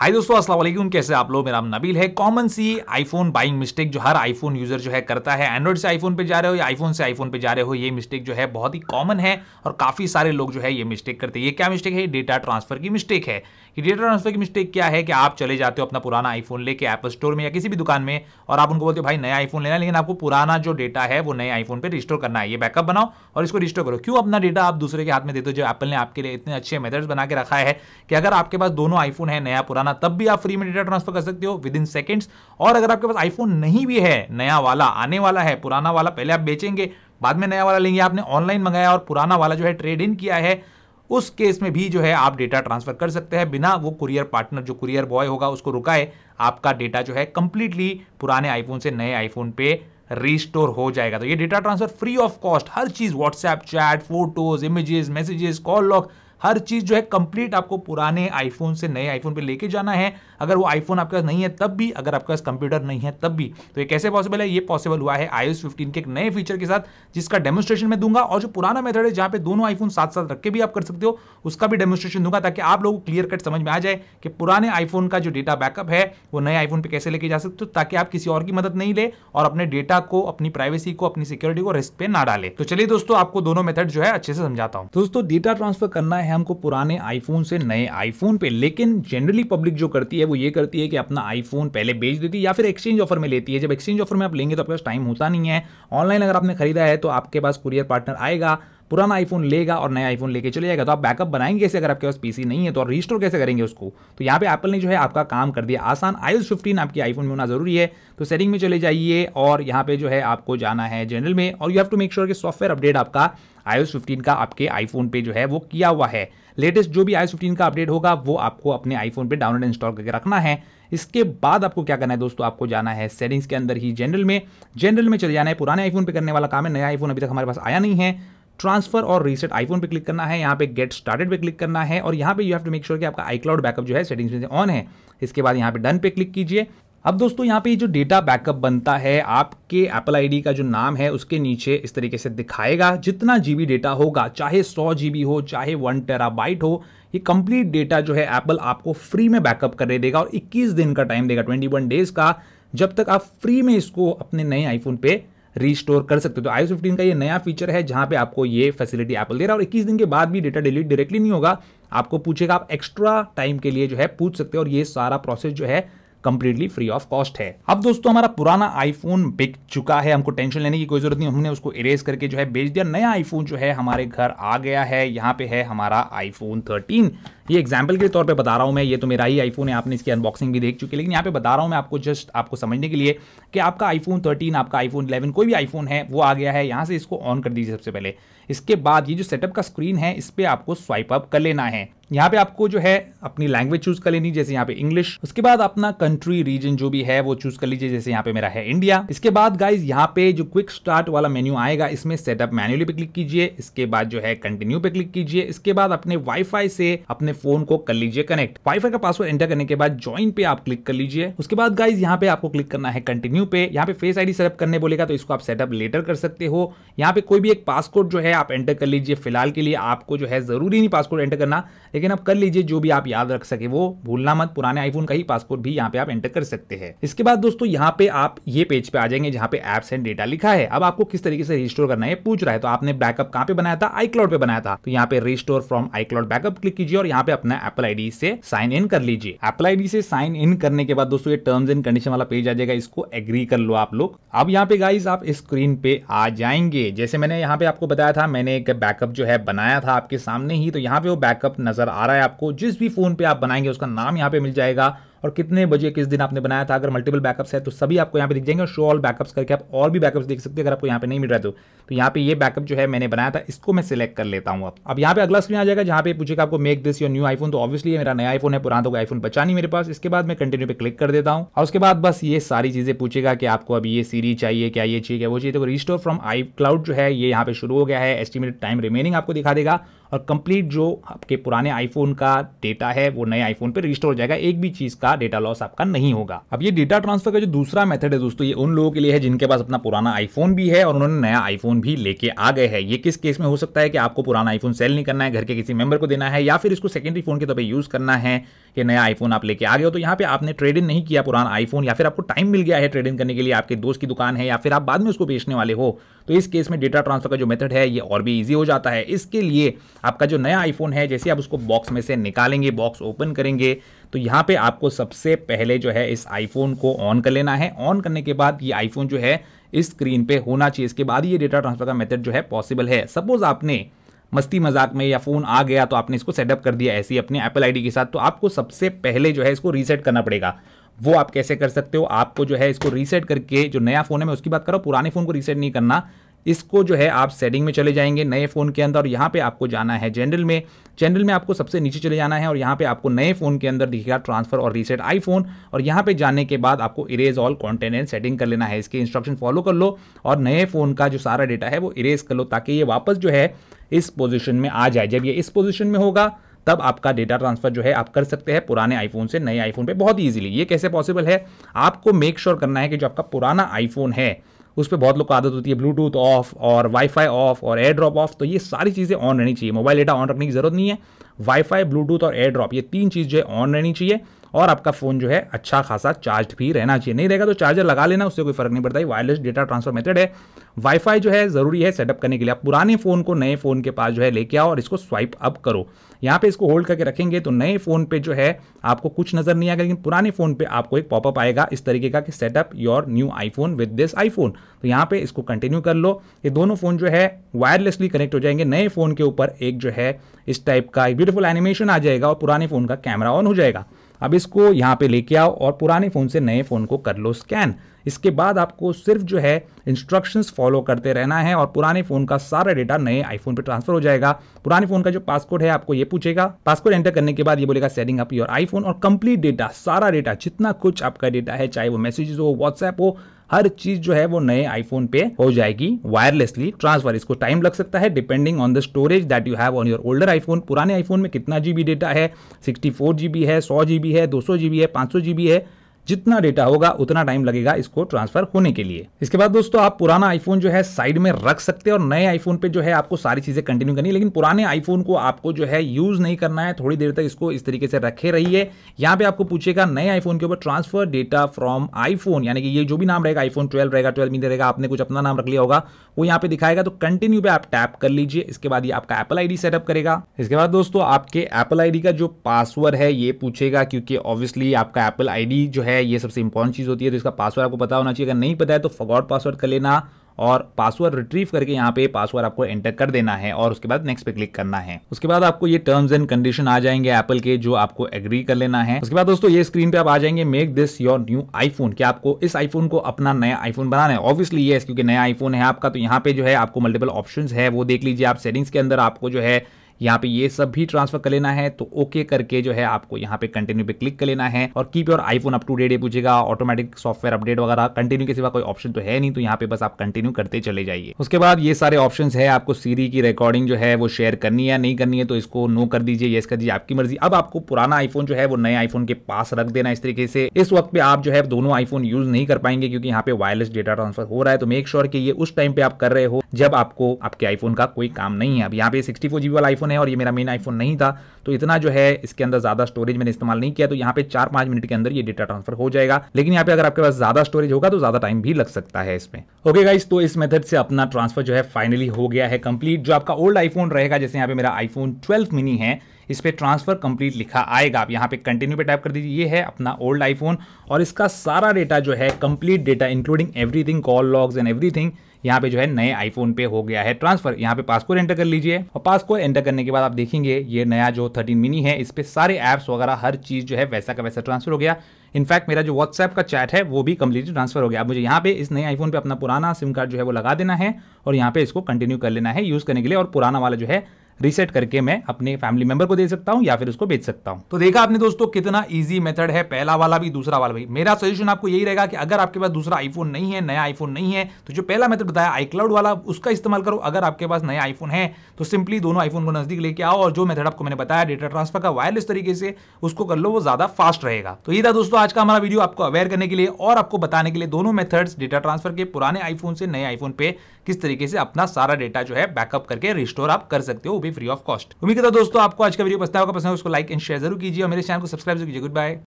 हाय दोस्तों अस्सलाम वालेकुम कैसे आप लोग मेरा नाम नबील है कॉमन सी आईफोन बाइंग मिस्टेक जो हर आईफोन यूजर जो है करता है एंड्रॉइड से आईफोन पे जा रहे हो या आईफोन से आईफोन पे जा रहे हो ये मिस्टेक जो है बहुत ही कॉमन है और काफी सारे लोग जो है ये मिस्टेक करते हैं ये क्या मिस्टेक है डेटा ट्रांसफर की मिस्टेक है ये डेटा ट्रांसफर की मिस्टेक क्या है कि आप चले जाते हो अपना पुराना आईफोन लेके एप स्टोर में या किसी भी दुकान में और आप उनको बोलते हो भाई नया आईफोन लेना लेकिन आपको पुराना जो डेटा है वो नए आईफोन पर रिस्टोर करना है ये बैकअप बनाओ और इसको रिस्टोर करो क्यों अपना डेटा आप दूसरे के हाथ में देते हो जो एप्पल ने आपके लिए इतने अच्छे मेथड्स बना के रखा है कि अगर आपके पास दोनों आईफोन है नया पुराना बनाना तब भी आप फ्री में डेटा ट्रांसफर कर सकते हो विद इन सेकेंड्स और अगर आपके पास आईफोन नहीं भी है नया वाला आने वाला है पुराना वाला पहले आप बेचेंगे बाद में नया वाला लेंगे आपने ऑनलाइन मंगाया और पुराना वाला जो है ट्रेड इन किया है उस केस में भी जो है आप डेटा ट्रांसफर कर सकते हैं बिना वो कुरियर पार्टनर जो कुरियर बॉय होगा उसको रुकाए आपका डेटा जो है कंप्लीटली पुराने आईफोन से नए आईफोन पे रिस्टोर हो जाएगा तो ये data transfer free of cost हर चीज WhatsApp chat photos images messages call log हर चीज़ जो है कंप्लीट आपको पुराने आईफोन से नए आईफोन पे लेके जाना है अगर वो आईफोन आपके पास नहीं है तब भी अगर आपके पास कंप्यूटर नहीं है तब भी तो ये कैसे पॉसिबल है ये पॉसिबल हुआ है आयुष फिफ्टीन के एक नए फीचर के साथ जिसका डेमोस्ट्रेशन मैं दूंगा और जो पुराना मेथड है जहाँ पे दोनों आईफोन साथ साथ रख के भी आप कर सकते हो उसका भी डेमोस्ट्रेशन दूंगा ताकि आप लोगों को क्लियर कट समझ में आ जाए कि पुराने आईफोन का जो डेटा बैकअप है वो नए आईफोन पर कैसे लेके जा सकते हो ताकि आप किसी और की मदद नहीं ले और अपने डेटा को अपनी प्राइवेसी को अपनी सिक्योरिटी को रिस्क पे ना डाले तो चलिए दोस्तों आपको दोनों मेथड जो है अच्छे से समझाता हूँ दोस्तों डेटा ट्रांसफर करना है है हमको पुराने आईफोन से नए आईफोन पे लेकिन जनरली पब्लिक जो करती है वो ये करती है कि अपना आईफोन पहले बेच देती है या फिर एक्सचेंज ऑफर में लेती है जब एक्सचेंज ऑफर में आप लेंगे तो आपके पास टाइम होता नहीं है ऑनलाइन अगर आपने खरीदा है तो आपके पास कुरियर पार्टनर आएगा पुराना आईफोन लेगा और नया आईफोन लेके चले जाएगा तो आप बैकअप बनाएंगे कैसे अगर आपके पास पीसी नहीं है तो और रिस्टोर कैसे करेंगे उसको तो यहाँ पे एप्पल ने जो है आपका काम कर दिया आसान आईओएस 15 आपके आईफोन में होना जरूरी है तो सेटिंग में चले जाइए और यहाँ पे जो है आपको जाना है जनरल में और you have to make sure कि सॉफ्टवेयर अपडेट आपका iOS 15 का आपके आईफोन पे जो है वो किया हुआ है लेटेस्ट जो भी iOS 15 का अपडेट होगा वो आपको अपने आईफोन पे डाउनलोड इंस्टॉल करके रखना है इसके बाद आपको क्या करना है दोस्तों आपको जाना है सेटिंग्स के अंदर ही जनरल में जनरल में चले जाना है पुराने आईफोन पे करने वाला काम है नया आईफोन अभी तक हमारे पास आया नहीं है ट्रांसफर और रीसेट आईफोन पे क्लिक करना है यहाँ पे गेट स्टार्टेड पे क्लिक करना है और यहाँ पे you have to make sure कि आपका आई क्लाउड बैकअप जो है सेटिंग्स में से ऑन है इसके बाद यहाँ पे डन पे क्लिक कीजिए अब दोस्तों यहाँ पे जो डेटा बैकअप बनता है आपके एप्पल आईडी का जो नाम है उसके नीचे इस तरीके से दिखाएगा जितना जीबी डेटा होगा चाहे सौ जीबी हो चाहे वन टेराबाइट हो ये कंप्लीट डेटा जो है एप्पल आपको फ्री में बैकअप कर देगा और 21 दिन का टाइम देगा 21 डेज का जब तक आप फ्री में इसको अपने नए आईफोन पे रिस्टोर कर सकते हो तो आई फिफ्टीन का ये नया फीचर है जहां पे आपको ये फैसिलिटी एप्पल दे रहा है और इक्कीस दिन के बाद भी डेटा डिलीट डायरेक्टली नहीं होगा आपको पूछेगा आप एक्स्ट्रा टाइम के लिए जो है पूछ सकते हो और ये सारा प्रोसेस जो है कंप्लीटली फ्री ऑफ कॉस्ट है अब दोस्तों हमारा पुराना आईफोन बिक चुका है हमको टेंशन लेने की कोई जरूरत नहीं हमने उसको इरेज करके जो है बेच दिया नया आईफोन जो है हमारे घर आ गया है यहाँ पे है हमारा आईफोन थर्टीन ये एग्जाम्पल के तौर पे बता रहा हूँ मैं ये तो मेरा ही आईफोन है आपने इसकी अनबॉक्सिंग भी देख चुकी है लेकिन यहाँ पे बता रहा हूँ मैं आपको जस्ट आपको समझने के लिए कि आपका आईफोन 13 आपका आईफोन 11 कोई भी आईफोन है वो आ गया है यहाँ से इसको ऑन कर दीजिए सबसे पहले इसके बाद ये जो सेटअप का स्क्रीन है इस पर आपको स्वाइप अप कर लेना है यहाँ पे आपको जो है अपनी लैंग्वेज चूज कर लेनी जैसे यहाँ पे इंग्लिश उसके बाद अपना कंट्री रीजन जो भी है वो चूज कर लीजिए जैसे यहाँ पे मेरा है इंडिया इसके बाद गाइज यहाँ पे जो क्विक स्टार्ट वाला मेन्यू आएगा इसमें सेटअप मैन्युअली पे क्लिक कीजिए इसके बाद जो है कंटिन्यू पे क्लिक कीजिए इसके बाद अपने वाईफाई से अपने फोन को कर लीजिए कनेक्ट वाईफाई का पासवर्ड एंटर करने के बाद ज्वाइन पे आप क्लिक कर लीजिए उसके बाद गाइज यहाँ पे आपको क्लिक करना है कंटिन्यू पे यहाँ पे फेस आई सेटअप करने बोलेगा तो इसको आप सेटअप लेटर कर सकते हो यहाँ पे कोई भी एक पासकोड जो है आप एंटर कर लीजिए फिलहाल के लिए आपको जो है जरूरी नहीं पासकोड एंटर करना लेकिन अब कर लीजिए जो भी आप याद रख सके वो भूलना मत पुराने आईफोन का ही पासपोर्ट भी यहाँ पे आप एंटर कर सकते हैं इसके बाद दोस्तों यहाँ पे आप ये पेज पे आ जाएंगे जहाँ पे एप्स एंड डेटा लिखा है अब आपको किस तरीके से रिस्टोर करना है पूछ रहा है तो आपने बैकअप कहाँ पे बनाया था आई पे बनाया था तो यहाँ पे restore from I backup click कीजिए और यहाँ पे अपना एप्पल आईडी से साइन इन कर लीजिए एप्पल आईडी से साइन इन करने के बाद दोस्तों ये टर्म्स एंड कंडीशन वाला पेज आ जाएगा इसको एग्री कर लो आप लोग अब यहाँ पे गाइज आप स्क्रीन पे आ जाएंगे जैसे मैंने यहाँ पे आपको बताया था मैंने एक बैकअप जो है बनाया था आपके सामने ही तो यहाँ पे वो बैकअप नजर नज़र आ रहा है आपको जिस भी फ़ोन पे आप बनाएंगे उसका नाम यहाँ पे मिल जाएगा और कितने बजे किस दिन आपने बनाया था अगर मल्टीपल बैकअप्स है तो सभी आपको यहाँ पे दिख जाएंगे और शो ऑल बैकअप्स करके आप और भी बैकअप्स देख सकते हैं अगर आपको यहाँ पे नहीं मिल रहा है तो, तो यहाँ पे ये बैकअप जो है मैंने बनाया था इसको मैं सिलेक्ट कर लेता हूँ अब यहाँ पे अगला स्क्रीन आ जाएगा जहाँ पे पूछेगा आपको make this your new iPhone तो ऑब्वियसली मेरा नया आईफोन है पुराना तो आईफोन बचा नहीं मेरे पास इसके बाद मैं कंटिन्यू पे क्लिक कर देता हूँ और उसके बाद बस ये सारी चीज़ें पूछेगा कि आपको अभी ये सीरीज चाहिए क्या ये चाहिए वो चाहिए तो रिस्टोर फ्रॉम आई क्लाउड जो है ये यहाँ पे शुरू हो गया है एस्टिमेटेड टाइम रिमेनिंग आपको दिखा देगा और कंप्लीट जो आपके पुराने आईफोन का डेटा है वो नए आईफोन पर रजिस्टर हो जाएगा एक भी चीज का डेटा लॉस आपका नहीं होगा अब ये डेटा ट्रांसफर का जो दूसरा मेथड है दोस्तों ये उन लोगों के लिए है जिनके पास अपना पुराना आईफोन भी है और उन्होंने नया आईफोन भी लेके आ गए हैं ये किस केस में हो सकता है कि आपको पुराना आईफोन सेल नहीं करना है घर के किसी मेंबर को देना है या फिर इसको सेकेंडरी फोन के तौर पर यूज करना है कि नया आईफोन आप लेके आ गए हो तो यहाँ पे आपने ट्रेड इन नहीं किया पुराना आईफोन या फिर आपको टाइम मिल गया है ट्रेड इन करने के लिए आपके दोस्त की दुकान है या फिर आप बाद में उसको बेचने वाले हो तो इस केस में डेटा ट्रांसफर का जो मेथड है ये और भी ईजी हो जाता है इसके लिए आपका जो नया आईफोन है जैसे आप उसको बॉक्स में से निकालेंगे बॉक्स ओपन करेंगे तो यहाँ पर आपको सबसे पहले जो है इस आईफोन को ऑन कर लेना है ऑन करने के बाद ये आईफोन जो है इस स्क्रीन पे होना चाहिए इसके बाद ये डेटा ट्रांसफर का मेथड जो है पॉसिबल है सपोज आपने मस्ती मजाक में या फ़ोन आ गया तो आपने इसको सेटअप कर दिया ऐसी अपने एप्पल आईडी के साथ तो आपको सबसे पहले जो है इसको रीसेट करना पड़ेगा वो आप कैसे कर सकते हो आपको जो है इसको रीसेट करके जो नया फ़ोन है मैं उसकी बात कर रहा हूँ पुराने फ़ोन को रीसेट नहीं करना इसको जो है आप सेटिंग में चले जाएंगे नए फ़ोन के अंदर और यहाँ पे आपको जाना है जनरल में जनरल में आपको सबसे नीचे चले जाना है और यहाँ पे आपको नए फ़ोन के अंदर दिखेगा ट्रांसफ़र और रीसेट आईफोन और यहाँ पे जाने के बाद आपको erase all content and setting कर लेना है इसके इंस्ट्रक्शन फॉलो कर लो और नए फ़ोन का जो सारा डेटा है वो इरेज कर लो ताकि ये वापस जो है इस पोजिशन में आ जाए जब ये इस पोजिशन में होगा तब आपका डेटा ट्रांसफर जो है आप कर सकते हैं पुराने आईफोन से नए आईफोन पे बहुत ईजिली ये कैसे पॉसिबल है आपको मेक श्योर sure करना है कि जो आपका पुराना आईफोन है उस पर बहुत लोग को आदत होती है ब्लूटूथ ऑफ और वाईफाई ऑफ और एयर ड्रॉप ऑफ तो ये सारी चीज़ें ऑन रहनी चाहिए मोबाइल डेटा ऑन रखने की जरूरत नहीं है वाईफाई ब्लूटूथ और एयर ड्रॉप ये तीन चीज़ें ऑन रहनी चाहिए और आपका फ़ोन जो है अच्छा खासा चार्ज भी रहना चाहिए नहीं रहेगा तो चार्जर लगा लेना उससे कोई फर्क नहीं पड़ता वायरलेस डेटा ट्रांसफर मेथड है वाईफाई जो है ज़रूरी है सेटअप करने के लिए आप पुराने फ़ोन को नए फ़ोन के पास जो है लेके आओ और इसको स्वाइप अप करो यहाँ पे इसको होल्ड करके रखेंगे तो नए फ़ोन पे जो है आपको कुछ नज़र नहीं आएगा लेकिन पुराने फ़ोन पे आपको एक पॉपअप आएगा इस तरीके का कि set up your new iPhone with this iPhone तो यहाँ पे इसको कंटिन्यू कर लो ये दोनों फ़ोन जो है वायरलेसली कनेक्ट हो जाएंगे नए फ़ोन के ऊपर एक जो है इस टाइप का एक ब्यूटीफुल एनिमेशन आ जाएगा और पुराने फ़ोन का कैमरा ऑन हो जाएगा अब इसको यहाँ पे लेके आओ और पुराने फ़ोन से नए फ़ोन को कर लो स्कैन इसके बाद आपको सिर्फ जो है इंस्ट्रक्शंस फॉलो करते रहना है और पुराने फ़ोन का सारा डेटा नए आईफोन पे ट्रांसफर हो जाएगा पुराने फ़ोन का जो पासकोड है आपको ये पूछेगा पासकोड एंटर करने के बाद ये बोलेगा सेटिंग अप योर आईफोन और कंप्लीट डेटा सारा डेटा जितना कुछ आपका डेटा है चाहे वो मैसेजेस हो व्हाट्सएप हो हर चीज जो है वो नए आईफोन पे हो जाएगी वायरलेसली ट्रांसफर इसको टाइम लग सकता है depending on the storage that you have on your older iPhone पुराने आईफोन में कितना जीबी डेटा है सिक्सटी फोर जीबी है सौ जीबी है दो सौ जीबी है पांच सौ जीबी है जितना डेटा होगा उतना टाइम लगेगा इसको ट्रांसफर होने के लिए इसके बाद दोस्तों आप पुराना आईफोन जो है साइड में रख सकते हैं और नए आईफोन पे जो है आपको सारी चीजें कंटिन्यू करनी है लेकिन पुराने आईफोन को आपको जो है यूज नहीं करना है थोड़ी देर तक इसको इस तरीके से रखे रहिए यहाँ पे आपको पूछेगा नए आईफोन के ऊपर ट्रांसफर डेटा फ्रॉम आईफोन यानी कि ये जो भी नाम रहेगा आईफोन ट्वेल्व रहेगा ट्वेल्व मीन रहेगा आपने कुछ अपना नाम रख लिया होगा वो यहाँ पे दिखाएगा तो कंटिन्यू पे आप टैप कर लीजिए इसके बाद ये आपका एपल आई डी सेटअप करेगा इसके बाद दोस्तों आपके एपल आई का जो पासवर्ड है ये पूछेगा क्योंकि ऑब्वियसली आपका एपल आई जो है है ये सबसे इंपॉर्टेंट चीज़ होती है तो इसका पासवर्ड आपको पता होना चाहिए अगर नहीं पता है तो फॉगआउट पासवर्ड कर लेना और पासवर्ड रिट्रीव करके यहाँ पे पासवर्ड आपको एंटर कर देना है और उसके बाद नेक्स्ट पे क्लिक करना है उसके बाद आपको ये टर्म्स एंड कंडीशन आ जाएंगे एप्पल के जो आपको एग्री कर लेना है उसके बाद दोस्तों ये स्क्रीन पे आप आ जाएंगे make this your new iPhone कि आपको इस आईफोन को अपना नया आईफोन बनाना है ऑब्वियसली ये क्योंकि नया आईफोन है आपका तो यहाँ पे जो है आपको मल्टीपल ऑप्शन है वो देख लीजिए आप सेटिंग्स के अंदर आपको जो है यहाँ पे ये सब भी ट्रांसफर कर लेना है तो ओके करके जो है आपको यहाँ पे कंटिन्यू पे क्लिक कर लेना है और keep your iPhone up to date ये पूछेगा ऑटोमेटिक सॉफ्टवेयर अपडेट वगैरह कंटिन्यू के सिवा कोई ऑप्शन तो है नहीं तो यहाँ पे बस आप कंटिन्यू करते चले जाइए उसके बाद ये सारे ऑप्शन है आपको सीरी की रिकॉर्डिंग जो है वो शेयर करनी है या नहीं करनी है तो इसको नो कर दीजिए ये कर दीजिए आपकी मर्जी अब आपको पुराना आईफोन जो है वो नए आईफोन के पास रख देना इस तरीके से इस वक्त पे आप जो है दोनों आईफोन यूज नहीं कर पाएंगे क्योंकि यहाँ पे वायरलेस डेटा ट्रांसफर हो रहा है तो मेक श्योर की कि ये उस टाइम पे आप कर रहे हो जब आपको आपके आईफोन का कोई काम नहीं है अब यहाँ पे सिक्सटी फोर जीबी वाला आईफोन आईफोन है और ये मेरा मेन आईफोन नहीं था तो इतना जो है इसके अंदर ज़्यादा स्टोरेज मैंने इस्तेमाल नहीं किया तो यहाँ पे चार पांच मिनट के अंदर ये डेटा ट्रांसफर हो जाएगा लेकिन यहाँ पे अगर आपके पास ज़्यादा स्टोरेज होगा तो ज़्यादा टाइम भी लग सकता है इसमें ओके गाइस तो इस मेथड से अपना ट्रांसफर जो है फाइनली हो गया है कंप्लीट जो आपका ओल्ड आईफोन रहेगा जैसे यहाँ पे मेरा आईफोन ट्वेल्व मिनी है इस पर ट्रांसफर कंप्लीट लिखा आएगा आप यहाँ पे कंटिन्यू पे टाइप कर दीजिए ये है अपना ओल्ड आईफोन और इसका सारा डेटा जो है complete data including everything call logs and everything यहाँ पे जो है नए आईफोन पे हो गया है ट्रांसफर यहाँ पे पासकोड एंटर कर लीजिए और पासकोड एंटर करने के बाद आप देखेंगे ये नया जो थर्टीन मिनी है इस पर सारे ऐप्स वगैरह हर चीज जो है वैसा का वैसा ट्रांसफर हो गया इनफैक्ट मेरा जो व्हाट्सएप का चैट है वो भी कम्प्लीटली ट्रांसफर हो गया मुझे यहाँ पे इस नए आईफोन पे अपना पुराना सिम कार्ड जो है वो लगा देना है और यहाँ पे इसको कंटिन्यू कर लेना है यूज करने के लिए और पुराना वाला जो है रीसेट करके मैं अपने फैमिली मेंबर को दे सकता हूं या फिर उसको बेच सकता हूं तो देखा आपने दोस्तों कितना ईजी मेथड है पहला वाला भी दूसरा वाला भी मेरा सजेशन आपको यही रहेगा कि अगर आपके पास दूसरा आईफोन नहीं है नया आईफोन नहीं है तो जो पहला मेथड बताया आईक्लाउड वाला उसका इस्तेमाल करो अगर आपके पास नया आईफोन है तो सिंपली दोनों आईफोन को नजदीक लेके आओ और जो मेथड आपको मैंने बताया डेटा ट्रांसफर का वायरलेस तरीके से उसको कर लो वो ज्यादा फास्ट रहेगा तो ये था दोस्तों आज का हमारा वीडियो आपको अवेयर करने के लिए और आपको बताने के लिए दोनों मेथड्स डेटा ट्रांसफर के पुराने आईफोन से नए आईफोन पे किस तरीके से अपना सारा डेटा जो है बैकअप करके रिस्टोर आप कर सकते हो भी फ्री ऑफ कॉस्ट उम्मीद करता दोस्तों आपको आज का वीडियो पसंद होगा पसंद उसको लाइक एंड शेयर जरूर कीजिए और मेरे चैनल को सब्सक्राइब जरूर कीजिए गुड बाय